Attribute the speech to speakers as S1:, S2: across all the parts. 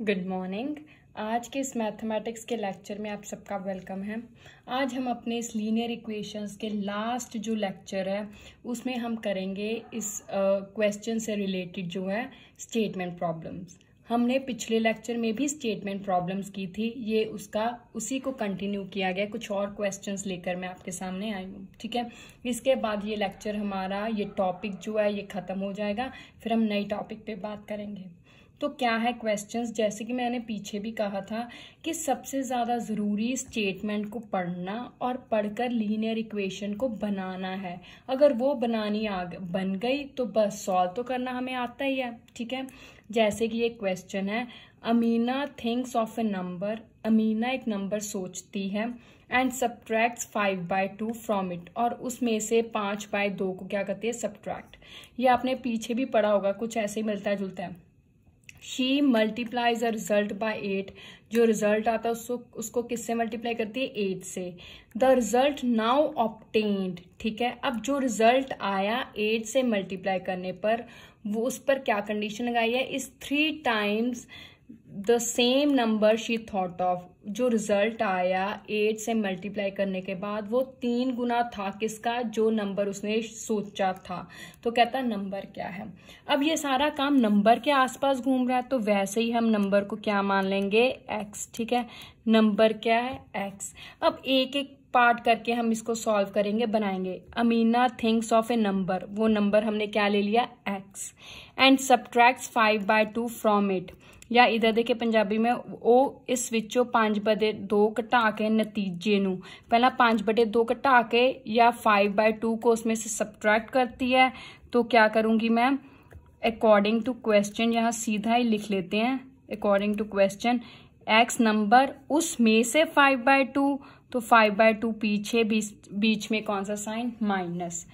S1: good morning आज के इस मैथमेटिक्स के लेक्चर में आप सबका वेलकम है आज हम अपने इस लीनियर इक्वेशंस के लास्ट जो लेक्चर है उसमें हम करेंगे इस क्वेश्चन uh, से रिलेटेड जो है स्टेटमेंट प्रॉब्लम्स हमने पिछले लेक्चर में भी स्टेटमेंट प्रॉब्लम्स की थी ये उसका उसी को कंटिन्यू किया गया कुछ और क्वेश्चंस लेकर मैं आपके सामने आई हूँ ठीक है इसके बाद ये लेक्चर हमारा ये टॉपिक जो है ये ख़त्म हो जाएगा फिर हम नए टॉपिक पे बात करेंगे तो क्या है क्वेश्चंस जैसे कि मैंने पीछे भी कहा था कि सबसे ज़्यादा ज़रूरी स्टेटमेंट को पढ़ना और पढ़कर लीनियर इक्वेशन को बनाना है अगर वो बनानी आ बन गई तो बस सॉल्व तो करना हमें आता ही है ठीक है जैसे कि ये क्वेश्चन है Amina thinks of a number Amina एक नंबर सोचती है and subtract five by two from it और उसमें से पाँच बाय दो को क्या कहते हैं सब्ट्रैक्ट ये आपने पीछे भी पढ़ा होगा कुछ ऐसे ही मिलता जुलता है she multiplies a result by eight जो रिजल्ट आता है उसको उसको किससे मल्टीप्लाई करती है एट से द रिजल्ट नाउ ऑप्टेन्ड ठीक है अब जो रिजल्ट आया एट से मल्टीप्लाई करने पर वो उस पर क्या कंडीशन लगाई है इस three times the same number she thought of जो रिजल्ट आया एट से मल्टीप्लाई करने के बाद वो तीन गुना था किसका जो नंबर उसने सोचा था तो कहता नंबर क्या है अब ये सारा काम नंबर के आसपास घूम रहा है तो वैसे ही हम नंबर को क्या मान लेंगे एक्स ठीक है नंबर क्या है एक्स अब एक एक पार्ट करके हम इसको सॉल्व करेंगे बनाएंगे Amina things of a number वो नंबर हमने क्या ले लिया x and subtracts five by two from it या इधर देखे पंजाबी में ओ इस विचो पांच बटे दो घटा के नतीजे ਨੂੰ ਪਹਿਲਾਂ 5 बटे दो ਘਟਾ के या बाय टू को उसमें से सब्ट्रैक्ट करती है तो क्या करूंगी मैं अकॉर्डिंग टू क्वेश्चन यहाँ सीधा ही लिख लेते हैं according to question x number उसमें से फाइव बाय टू तो फाइव बाय टू पीछे बीच में कौन सा sign minus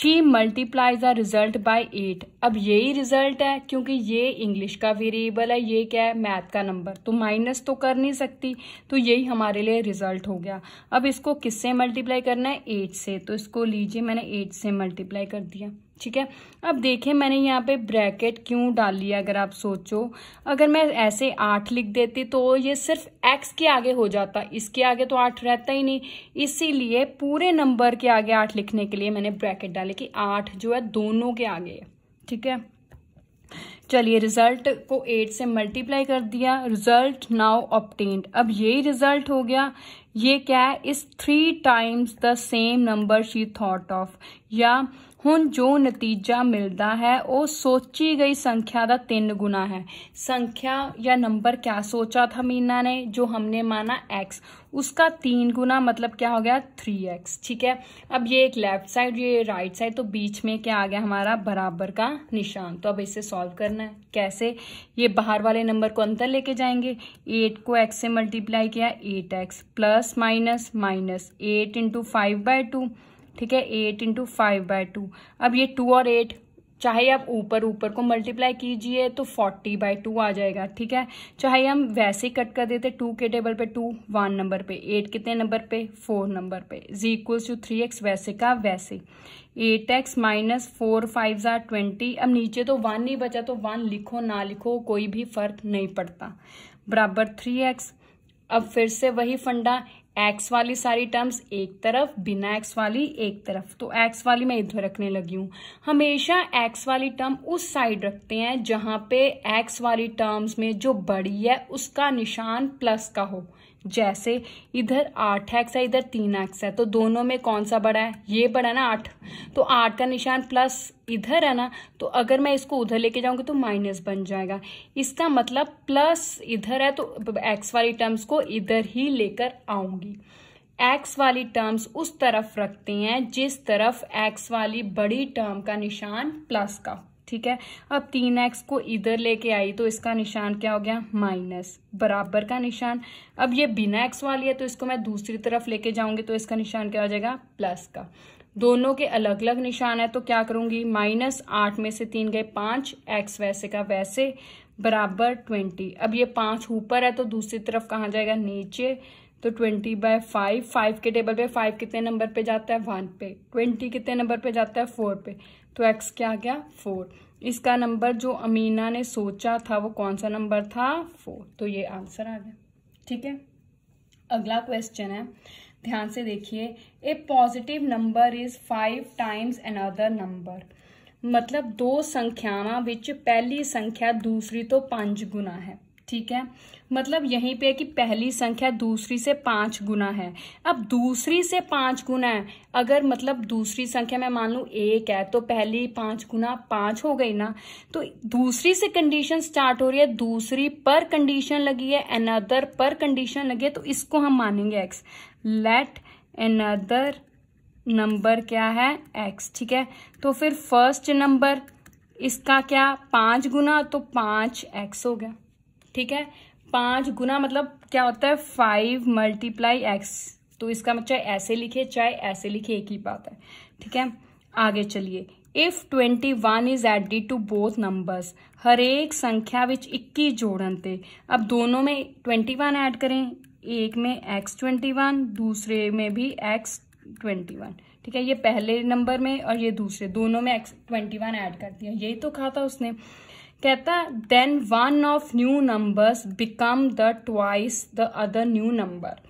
S1: she multiply the result by eight अब यही रिजल्ट है क्योंकि ये इंग्लिश का वेरिएबल है ये क्या है मैथ का नंबर तो माइनस तो कर नहीं सकती तो यही हमारे लिए रिजल्ट हो गया अब इसको किससे मल्टीप्लाई करना है एट से तो इसको लीजिए मैंने एट से मल्टीप्लाई कर दिया ठीक है अब देखें मैंने यहाँ पे ब्रैकेट क्यों डाल लिया अगर आप सोचो अगर मैं ऐसे आठ लिख देती तो ये सिर्फ एक्स के आगे हो जाता इसके आगे तो आठ रहता ही नहीं इसीलिए पूरे नंबर के आगे आठ लिखने के लिए मैंने ब्रैकेट डाले कि आठ जो है दोनों के आगे है ठीक है चलिए रिजल्ट को एट से मल्टीप्लाई कर दिया रिजल्ट नाउ ऑप्टेंड अब यही रिजल्ट हो गया ये क्या है इस three times the same number she thought of या हूँ जो नतीजा मिलता है ਉਹ सोची गई संख्या का तीन गुना है संख्या या नंबर क्या सोचा था मीना ने जो हमने माना एक्स उसका तीन गुना मतलब क्या हो गया थ्री एक्स ठीक है अब ये एक लेफ्ट साइड ये राइट साइड तो बीच में क्या आ गया हमारा बराबर का निशान तो अब इसे सॉल्व करना है कैसे ये बाहर वाले नंबर को अंदर लेके जाएंगे एट को एक्स से मल्टीप्लाई किया eight x plus minus minus eight into five by two ठीक है eight into five by two अब ये टू और एट चाहे आप ऊपर ऊपर को मल्टीप्लाई कीजिए तो फोर्टी बाय टू आ जाएगा ठीक है चाहे हम वैसे ही कट कर देते टू के टेबल पे टू वन नंबर पे एट कितने नंबर पे फोर नंबर पे जी इक्वल्स टू थ्री एक्स वैसे का वैसे eight x minus four five ज़ार ट्वेंटी अब नीचे तो वन नहीं बचा तो वन लिखो ना लिखो कोई भी फर्क नहीं पड़ता बराबर थ्री एक्स अब फिर से वही फंडा एक्स वाली सारी टर्म्स एक तरफ बिना एक्स वाली एक तरफ तो एक्स वाली मैं इधर रखने लगी हूँ हमेशा एक्स वाली टर्म उस साइड रखते हैं जहाँ पे एक्स वाली टर्म्स में जो बड़ी है उसका निशान प्लस का हो जैसे इधर आठ एक्स है इधर तीन एक्स है तो दोनों में कौन सा बड़ा है ये बड़ा ना आठ तो आठ का निशान प्लस इधर है ना तो अगर मैं इसको उधर लेके जाऊंगी तो माइनस बन जाएगा इसका मतलब प्लस इधर है तो एक्स वाली टर्म्स को इधर ही लेकर आऊंगी एक्स वाली टर्म्स उस तरफ रखते हैं जिस तरफ एक्स वाली बड़ी टर्म का निशान प्लस का ठीक है अब तीन एक्स को इधर लेके आई तो इसका निशान क्या हो गया माइनस बराबर का निशान अब ये बिना एक्स वाली है तो इसको मैं दूसरी तरफ लेके जाऊंगी तो इसका निशान क्या हो जाएगा प्लस का दोनों के अलग अलग निशान है तो क्या करूंगी माइनस आठ में से तीन गए पांच एक्स वैसे का वैसे बराबर ट्वेंटी अब ये पांच ऊपर है तो दूसरी तरफ कहा जाएगा नीचे तो ट्वेंटी बाय फाइव फाइव के टेबल पे फाइव कितने नंबर पे जाता है वन पे ट्वेंटी कितने नंबर पे जाता है फोर पे तो एक्स क्या आ गया फोर इसका नंबर जो अमीना ने सोचा था वो कौन सा नंबर था फोर तो ये आंसर आ गया ठीक है अगला क्वेश्चन है ध्यान से देखिए a positive number is five times another number मतलब दो संख्यावां पहली संख्या दूसरी तो पांच गुना है ठीक है मतलब यहीं पे कि पहली संख्या दूसरी से पाँच गुना है अब दूसरी से पाँच गुना है अगर मतलब दूसरी संख्या मैं मान लू एक है तो पहली पाँच गुना पाँच हो गई ना तो दूसरी से कंडीशन स्टार्ट हो रही है दूसरी पर कंडीशन लगी है अनदर पर कंडीशन लगी है तो इसको हम मानेंगे एक्स लेट अनदर नंबर क्या है एक्स ठीक है तो फिर फर्स्ट नंबर इसका क्या पाँच गुना तो पाँच एक्स हो गया ठीक है पाँच गुना मतलब क्या होता है फाइव मल्टीप्लाई एक्स तो इसका मतलब चाहे ऐसे लिखे चाहे ऐसे लिखे एक ही बात है ठीक है आगे चलिए if twenty one is added to both numbers हर एक संख्या विच इक्की जोड़न थे अब दोनों में ट्वेंटी वन ऐड करें एक में एक्स ट्वेंटी वन दूसरे में भी एक्स ट्वेंटी वन ठीक है ये पहले नंबर में और ये दूसरे दोनों में एक्स ट्वेंटी वन ऐड कर दिया यही तो कहा था उसने कहता है then one of new numbers become the twice the other new number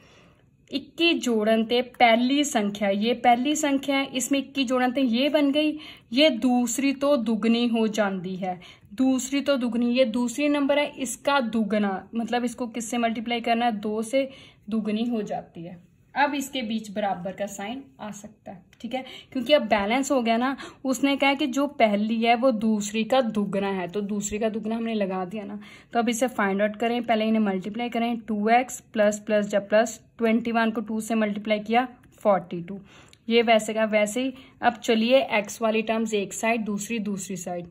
S1: इक्की जोड़न ते पहली संख्या ये पहली संख्या है इसमें इक्की जोड़न ते ये बन गई ये दूसरी तो दुगनी हो जाती है दूसरी तो दुगनी ये दूसरी नंबर है इसका दुगना मतलब इसको किससे मल्टीप्लाई करना है दो से दुगनी हो जाती है अब इसके बीच बराबर का साइन आ सकता है ठीक है क्योंकि अब बैलेंस हो गया ना उसने कहा कि जो पहली है वो दूसरी का दुगना है तो दूसरी का दुगना हमने लगा दिया ना तो अब इसे फाइंड आउट करें पहले इन्हें मल्टीप्लाई करें टू एक्स प्लस प्लस जब प्लस ट्वेंटी वन को टू से मल्टीप्लाई किया फोर्टी टू ये वैसे का वैसे ही अब चलिए एक्स वाली टर्म्स एक साइड दूसरी दूसरी साइड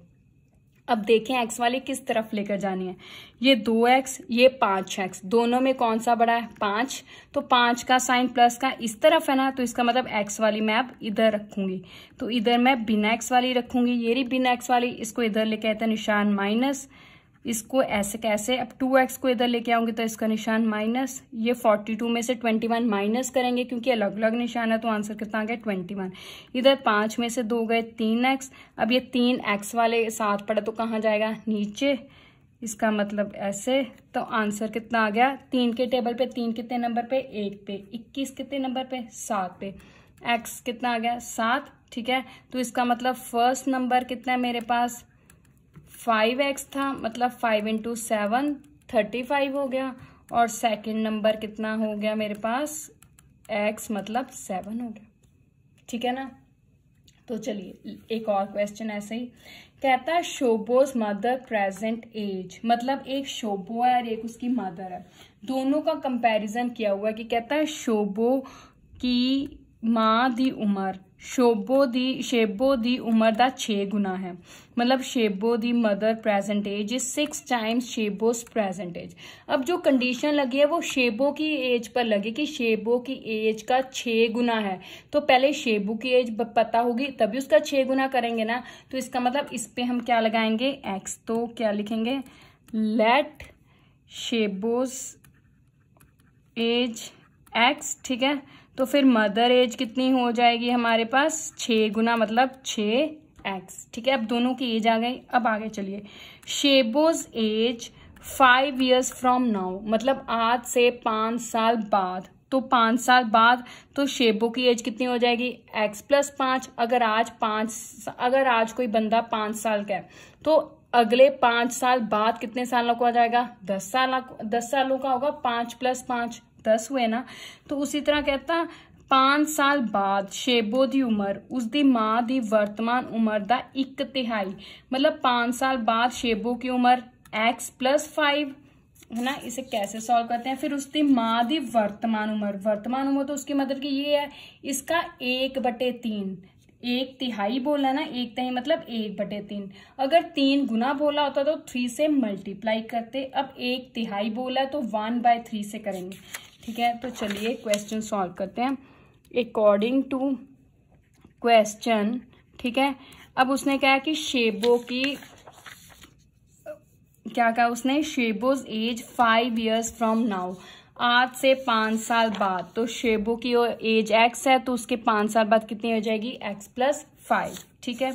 S1: अब देखें एक्स वाले किस तरफ लेकर जानी है ये दो एक्स ये पांच एक्स दोनों में कौन सा बड़ा है पांच तो पांच का साइन प्लस का इस तरफ है ना तो इसका मतलब एक्स वाली मैं अब इधर रखूंगी तो इधर मैं बिना एक्स वाली रखूंगी ये बिना एक्स वाली इसको इधर लेके आता निशान माइनस इसको ऐसे कैसे अब टू एक्स को इधर लेके आऊंगी तो इसका निशान माइनस ये फोर्टी टू में से ट्वेंटी वन माइनस करेंगे क्योंकि अलग अलग निशान है तो आंसर कितना आ गया ट्वेंटी वन इधर पाँच में से दो गए तीन एक्स अब ये तीन एक्स वाले साथ पड़े तो कहाँ जाएगा नीचे इसका मतलब ऐसे तो आंसर कितना आ गया तीन के टेबल पे तीन कितने नंबर पे एक पे इक्कीस कितने नंबर पे सात पे एक्स कितना आ गया सात ठीक है तो इसका मतलब फर्स्ट नंबर कितना है मेरे पास फाइव एक्स था मतलब five into seven thirty five हो गया और सेकंड नंबर कितना हो गया मेरे पास एक्स मतलब सेवन हो गया ठीक है ना तो चलिए एक और क्वेश्चन ऐसे ही कहता है शोबोज मदर प्रेजेंट एज मतलब एक शोबो है और एक उसकी मदर है दोनों का कंपैरिजन किया हुआ है कि कहता है शोबो की माँ दी उम्र शोबो दी शेबो दी उम्र मतलब का छे गुना है मतलब Shebo the mother age is six times Shebo's age अब जो कंडीशन लगी है वो शेबो की एज पर लगी कि शेबो की एज का छः गुना है तो पहले शेबो की एज पता होगी तभी उसका छः गुना करेंगे ना तो इसका मतलब इस पर हम क्या लगाएंगे एक्स तो क्या लिखेंगे लेट शेबोस एज एक्स ठीक है तो फिर मदर एज कितनी हो जाएगी हमारे पास छः गुना मतलब छः एक्स ठीक है अब दोनों की एज आ गई अब आगे चलिए Shebo's age five years from now मतलब आज से पाँच साल बाद तो पाँच साल बाद तो शेबो की एज कितनी हो जाएगी एक्स प्लस पाँच अगर आज पाँच अगर आज कोई बंदा पाँच साल का है तो अगले पाँच साल बाद कितने सालों का हो जाएगा दस साल दस सालों का होगा पाँच प्लस पाँच दस हुए ना तो उसी तरह कहता पांच मतलब साल बाद शेबो की उम्र उसकी माँ की वर्तमान उम्र का एक तिहाई मतलब पांच साल बाद शेबो की उम्र एक्स प्लस फाइव है ना इसे कैसे सॉल्व करते हैं फिर उसकी माँ की वर्तमान उम्र वर्तमान उम्र तो उसकी मतलब कि ये है इसका एक बटे तीन एक तिहाई बोला ना एक तिहाई मतलब एक बटे तीन अगर तीन गुना बोला होता तो थ्री से मल्टीप्लाई करते अब एक तिहाई बोला तो वन बाय थ्री से करेंगे ठीक है तो चलिए क्वेश्चन सॉल्व करते हैं अकॉर्डिंग टू क्वेश्चन ठीक है अब उसने कहा कि शेबो की क्या कहा उसने Shebo's age five years from now आज से पाँच साल बाद तो शेबो की एज एक्स है तो उसके पाँच साल बाद कितनी हो जाएगी एक्स प्लस फाइव ठीक है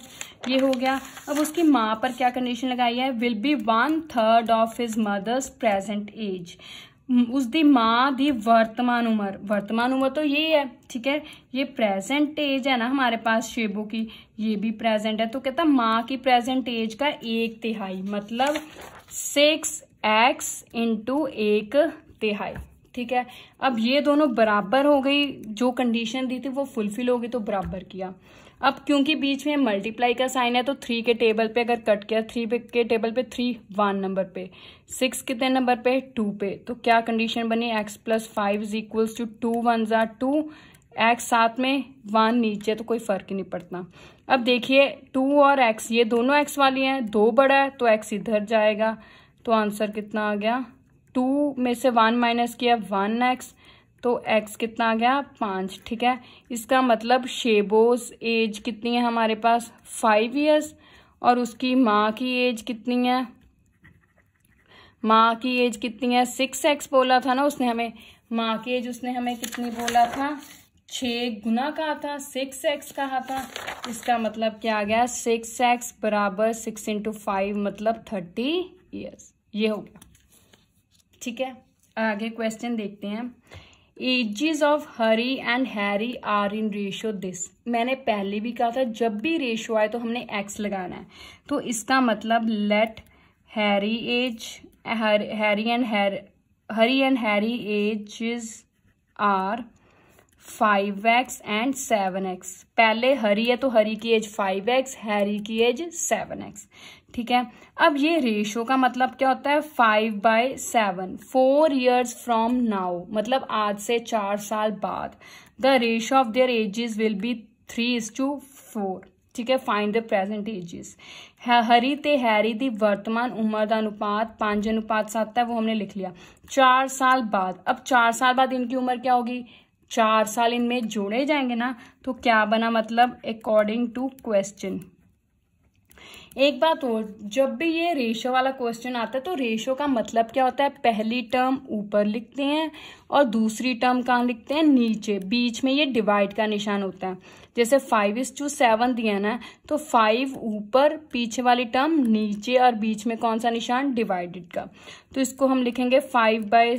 S1: ये हो गया अब उसकी माँ पर क्या कंडीशन लगाई है will be one third of his mother's present age उसकी माँ की वर्तमान उम्र वर्तमान उम्र तो ये है ठीक है ये प्रेजेंट एज है ना हमारे पास शेबो की ये भी प्रेजेंट है तो कहता माँ की प्रेजेंट एज का एक तिहाई मतलब सिक्स एक्स इंटू एक तिहाई ठीक है अब ये दोनों बराबर हो गई जो कंडीशन दी थी वो फुलफिल हो गई तो बराबर किया अब क्योंकि बीच में मल्टीप्लाई का साइन है तो थ्री के टेबल पे अगर कट किया थ्री के टेबल पे थ्री वन नंबर पे सिक्स कितने नंबर पे टू पे तो क्या कंडीशन बनी x plus five is equals to two one ज़ार टू एक्स साथ में वन नीचे तो कोई फर्क ही नहीं पड़ता अब देखिए टू और एक्स ये दोनों एक्स वाली हैं दो बड़ा है तो एक्स इधर जाएगा तो आंसर कितना आ गया टू में से वन माइनस किया वन एक्स तो एक्स कितना आ गया पाँच ठीक है इसका मतलब शेबोस एज कितनी है हमारे पास फाइव ईयर्स और उसकी माँ की एज कितनी है माँ की एज कितनी है सिक्स एक्स बोला था ना उसने हमें माँ की एज उसने हमें कितनी बोला था छ गुना कहा था सिक्स एक्स कहा था इसका मतलब क्या आ गया सिक्स एक्स बराबर सिक्स इंटू फाइव मतलब थर्टी ईयर्स ये हो गया ठीक है आगे क्वेश्चन देखते हैं ages of Hari and Harry are in ratio this मैंने पहले भी कहा था जब भी रेशो आए तो हमने एक्स लगाना है तो इसका मतलब let Harry age Harry and Harry Hari and Harry ages are five x and seven x पहले हरी है तो हरी की एज फाइव एक्स हैरी की एज सेवन एक्स ठीक है अब ये रेशो का मतलब क्या होता है five by seven four years from now मतलब आज से चार साल बाद the ratio of their ages will be three is two four ठीक है find the present ages Hari ते हैरी दी वर्तमान उम्र का अनुपात पांच अनुपात सात है वो हमने लिख लिया चार साल बाद अब चार साल बाद इनकी उम्र क्या होगी चार साल इनमें जोड़े जाएंगे ना तो क्या बना मतलब अकॉर्डिंग टू क्वेश्चन एक बात और जब भी ये रेशो वाला क्वेश्चन आता है तो रेशो का मतलब क्या होता है पहली टर्म ऊपर लिखते हैं और दूसरी टर्म कहाँ लिखते हैं नीचे बीच में ये डिवाइड का निशान होता है जैसे फाइव इज टू सेवन दिया ना तो फाइव ऊपर पीछे वाली टर्म नीचे और बीच में कौन सा निशान डिवाइडेड का तो इसको हम लिखेंगे five by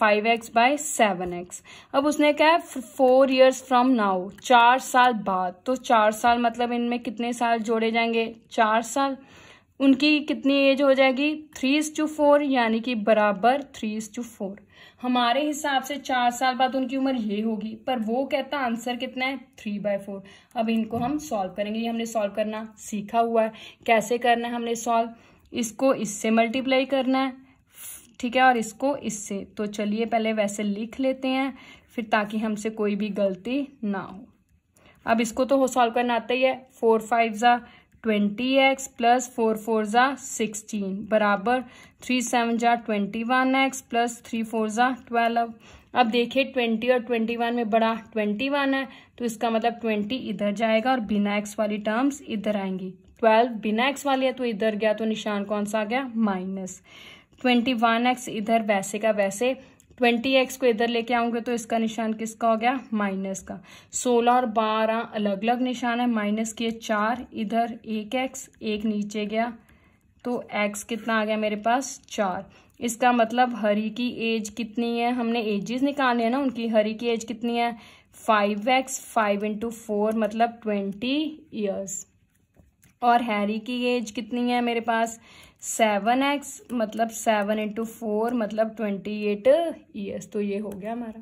S1: five x by seven x अब उसने क्या है फोर ईयर्स फ्रॉम नाउ चार साल बाद तो चार साल मतलब इनमें कितने साल जोड़े जाएंगे चार साल उनकी कितनी एज हो जाएगी थ्री इज टू फोर यानी कि बराबर थ्री इज टू फोर हमारे हिसाब से चार साल बाद उनकी उम्र ये होगी पर वो कहता आंसर कितना है थ्री बाय फोर अब इनको हम सॉल्व करेंगे ये हमने सॉल्व करना सीखा हुआ है कैसे करना है हमने सॉल्व इसको इससे मल्टीप्लाई करना है ठीक है और इसको इससे तो चलिए पहले वैसे लिख लेते हैं फिर ताकि हमसे कोई भी गलती ना हो अब इसको तो सॉल्व करना आता ही है फोर फाइव ज़ा twenty x plus four four ज़ा सिक्सटीन बराबर थ्री सेवन ज़ा twenty one x plus three four ज़ा ट्वेल्व अब देखिए ट्वेंटी और ट्वेंटी वन में बड़ा ट्वेंटी वन है तो इसका मतलब ट्वेंटी इधर जाएगा और बिना एक्स वाली टर्म्स इधर आएंगी ट्वेल्व बिना एक्स वाली है तो इधर गया तो निशान कौन सा आ गया माइनस ट्वेंटी वन एक्स इधर वैसे का वैसे ट्वेंटी एक्स को इधर लेके आऊंगे तो इसका निशान किसका हो गया माइनस का सोलह और बारह अलग अलग निशान है माइनस के चार इधर एक एक्स एक नीचे गया तो एक्स कितना आ गया मेरे पास चार इसका मतलब हरी की एज कितनी है हमने एजेस निकालने है ना उनकी हरी की एज कितनी है five x five into four मतलब ट्वेंटी ईयर्स और हैरी की एज कितनी है मेरे पास सेवन एक्स मतलब सेवन इंटू फोर मतलब ट्वेंटी एट ईयर्स तो ये हो गया हमारा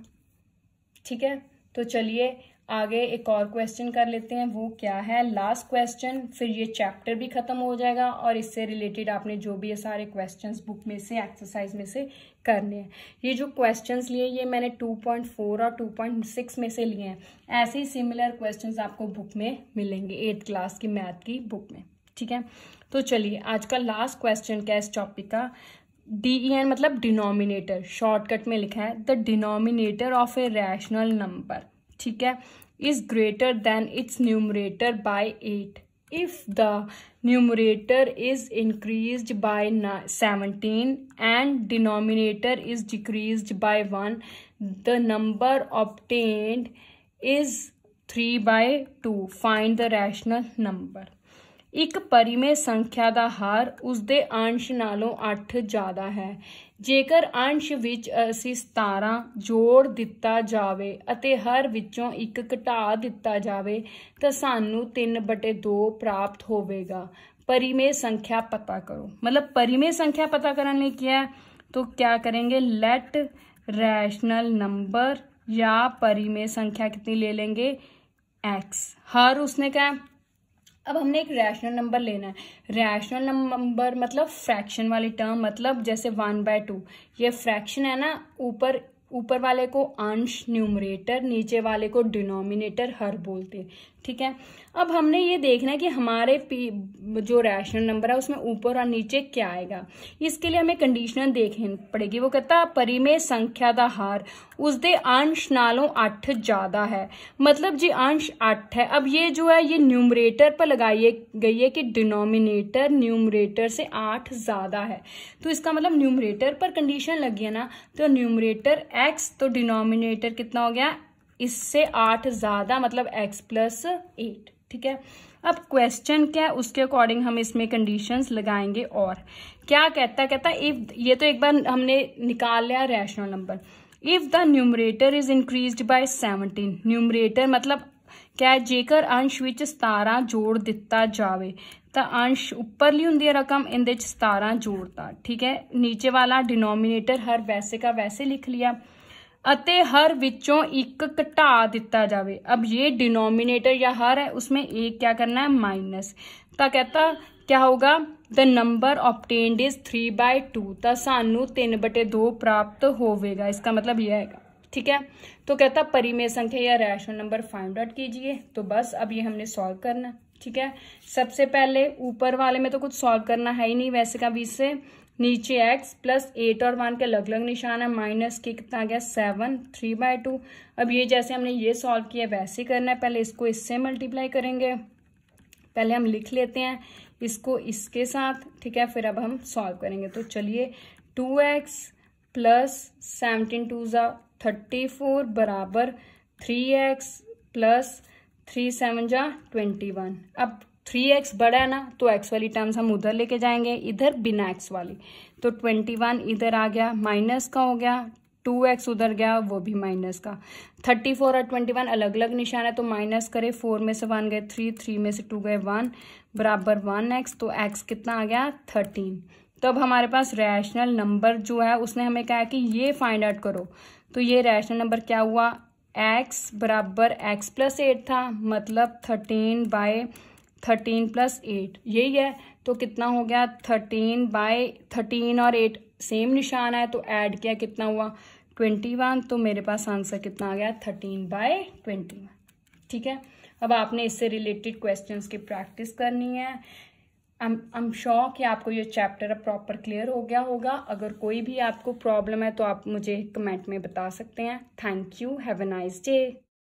S1: ठीक है तो चलिए आगे एक और क्वेश्चन कर लेते हैं वो क्या है लास्ट क्वेश्चन फिर ये चैप्टर भी खत्म हो जाएगा और इससे रिलेटेड आपने जो भी ये सारे क्वेश्चंस बुक में से एक्सरसाइज में से करने हैं ये जो क्वेश्चंस लिए ये मैंने 2.4 और 2.6 में से लिए हैं ऐसे ही सिमिलर क्वेश्चंस आपको बुक में मिलेंगे एट्थ क्लास की मैथ की बुक में ठीक है तो चलिए आज का लास्ट क्वेश्चन क्या है इस टॉपिक का डी ई एन मतलब डिनोमिनेटर शॉर्टकट में लिखा है the denominator of a rational number ठीक है is greater than its numerator by eight if the numerator is increase by seventeen and denominator is decrease by one the number obtained is three by two find the rational number ਇੱਕ ਪਰਿਮੇ ਸੰਖਿਆ ਦਾ ਹਾਰ ਉਸ ਦੇ ਅੰਸ਼ ਨਾਲੋਂ 8 ਜ਼ਿਆਦਾ ਹੈ ਜੇਕਰ ਅੰਸ਼ ਵਿੱਚ ਅਸੀਂ 17 ਜੋੜ ਦਿੱਤਾ ਜਾਵੇ ਅਤੇ ਹਰ ਵਿੱਚੋਂ ਇੱਕ ਘਟਾ ਦਿੱਤਾ ਜਾਵੇ ਤਾਂ ਸਾਨੂੰ 3/2 ਪ੍ਰਾਪਤ ਹੋਵੇਗਾ ਪਰਿਮੇ ਸੰਖਿਆ ਪਤਾ ਕਰੋ ਮਤਲਬ ਪਰਿਮੇ ਸੰਖਿਆ ਪਤਾ ਕਰਨ ਲਈ ਕਿਹਾ ਤੋ ਕੀ ਕਰਾਂਗੇ ਲੈਟ ਰੈਸ਼ਨਲ ਨੰਬਰ ਜਾਂ ਪਰਿਮੇ ਸੰਖਿਆ ਕਿੰਨੀ ਲੈ ਲੇਂਗੇ x ਹਰ ਉਸਨੇ ਕਿਹਾ अब हमने एक रैशनल नंबर लेना है रैशनल नंबर मतलब फ्रैक्शन वाली टर्म मतलब जैसे वन बाय टू ये फ्रैक्शन है ना ऊपर ऊपर वाले को अंश न्यूमरेटर नीचे वाले को डिनोमिनेटर हर बोलते हैं ठीक है अब हमने ये देखना है कि हमारे पी जो रैशनल नंबर है उसमें ऊपर और नीचे क्या आएगा इसके लिए हमें कंडीशनल देखनी पड़ेगी वो कहता परिमेय संख्या का हार उसके अंश नालों अठ ज़्यादा है मतलब जी अंश अठ है अब ये जो है ये न्यूमरेटर पर लगाई गई है कि डिनोमिनेटर न्यूमरेटर से आठ ज़्यादा है तो इसका मतलब न्यूमरेटर पर कंडीशन लगी है ना तो न्यूमरेटर एक्स तो डिनोमिनेटर कितना हो गया इससे आठ ज़्यादा मतलब एक्स प्लस एट ठीक है अब क्वेश्चन क्या है उसके अकॉर्डिंग हम इसमें कंडीशंस लगाएंगे और क्या कहता है कहता इफ ये तो एक बार हमने निकाल लिया rational number if the numerator is increase by seventeen numerator मतलब क्या है ਅੰਸ਼ अंश 17 सतारा जोड़ दिता जाए तो अंश ਹੁੰਦੀ ਹੈ ਰਕਮ ਇਹਦੇ ਚ 17 ਜੋੜਤਾ ਠੀਕ ਹੈ ਨੀਚੇ ਵਾਲਾ ਡਿਨੋਮੀਨੇਟਰ ਹਰ वैसे ਕਾ ਵੈਸੇ ਲਿਖ ਅਤੇ हर विचों एक घटा दिता जाए अब ये डिनोमिनेटर या हर है उसमें एक क्या करना है माइनस तो कहता क्या होगा the number obtained is three by two तो सानू तीन बटे दो प्राप्त होवेगा इसका मतलब यह है ठीक है तो कहता परिमेय संख्या या रैशनल नंबर फाइंड आउट कीजिए तो बस अब ये हमने सॉल्व करना ठीक है सबसे पहले ऊपर वाले में तो कुछ सॉल्व करना है ही नहीं वैसे का भी से नीचे x प्लस एट और वन के अलग अलग निशान है माइनस के कितना आ गया सेवन थ्री बाय टू अब ये जैसे हमने ये सॉल्व किया वैसे करना है पहले इसको इससे मल्टीप्लाई करेंगे पहले हम लिख लेते हैं इसको इसके साथ ठीक है फिर अब हम सॉल्व करेंगे तो चलिए two x plus seventeen two ज़ा थर्टी फोर बराबर three x plus three seven जा ट्वेंटी वन अब थ्री एक्स बड़ा है ना तो एक्स वाली टर्म्स हम उधर लेके जाएंगे इधर बिना एक्स वाली तो ट्वेंटी वन इधर आ गया माइनस का हो गया टू एक्स उधर गया वो भी माइनस का थर्टी फोर और ट्वेंटी वन अलग अलग निशान है तो माइनस करे फोर में से वन गए थ्री थ्री में से टू गए वन बराबर वन एक्स तो एक्स कितना आ गया थर्टीन तो अब हमारे पास रैशनल नंबर जो है उसने हमें कहा कि ये फाइंड आउट करो तो ये रैशनल नंबर क्या हुआ एक्स बराबर एक्स प्लस एट था मतलब thirteen by thirteen plus eight यही है तो कितना हो गया थर्टीन बाय थर्टीन और एट सेम निशान है तो ऐड किया कितना हुआ ट्वेंटी वन तो मेरे पास आंसर कितना आ गया थर्टीन बाय ट्वेंटी वन ठीक है अब आपने इससे रिलेटेड क्वेश्चंस की प्रैक्टिस करनी है आई एम श्योर कि आपको ये चैप्टर अब प्रॉपर क्लियर हो गया होगा अगर कोई भी आपको प्रॉब्लम है तो आप मुझे कमेंट में बता सकते हैं thank you have a nice day